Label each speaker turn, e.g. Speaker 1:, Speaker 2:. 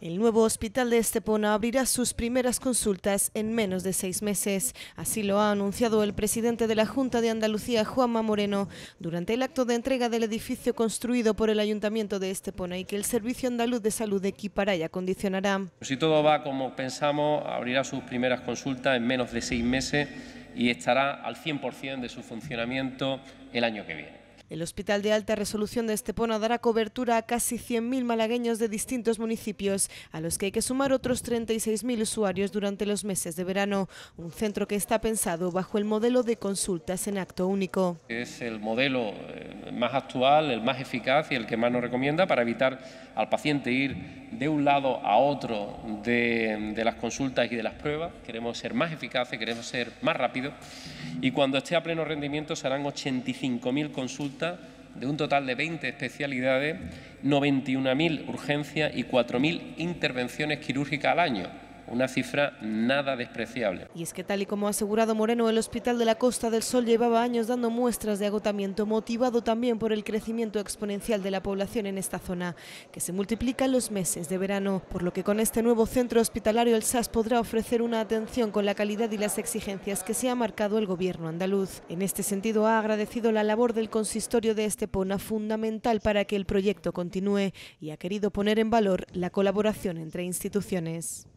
Speaker 1: El nuevo hospital de Estepona abrirá sus primeras consultas en menos de seis meses. Así lo ha anunciado el presidente de la Junta de Andalucía, Juanma Moreno, durante el acto de entrega del edificio construido por el Ayuntamiento de Estepona y que el Servicio Andaluz de Salud equipará y acondicionará.
Speaker 2: Si todo va como pensamos, abrirá sus primeras consultas en menos de seis meses y estará al 100% de su funcionamiento el año que viene.
Speaker 1: El Hospital de Alta Resolución de Estepona dará cobertura a casi 100.000 malagueños de distintos municipios, a los que hay que sumar otros 36.000 usuarios durante los meses de verano. Un centro que está pensado bajo el modelo de consultas en acto único.
Speaker 2: Es el modelo eh, más actual, el más eficaz y el que más nos recomienda para evitar al paciente ir de un lado a otro de, de las consultas y de las pruebas. Queremos ser más eficaces, queremos ser más rápidos y cuando esté a pleno rendimiento serán 85.000 consultas de un total de 20 especialidades, 91.000 urgencias y 4.000 intervenciones quirúrgicas al año una cifra nada despreciable.
Speaker 1: Y es que tal y como ha asegurado Moreno, el Hospital de la Costa del Sol llevaba años dando muestras de agotamiento, motivado también por el crecimiento exponencial de la población en esta zona, que se multiplica en los meses de verano, por lo que con este nuevo centro hospitalario el SAS podrá ofrecer una atención con la calidad y las exigencias que se ha marcado el gobierno andaluz. En este sentido ha agradecido la labor del consistorio de Estepona, fundamental para que el proyecto continúe y ha querido poner en valor la colaboración entre instituciones.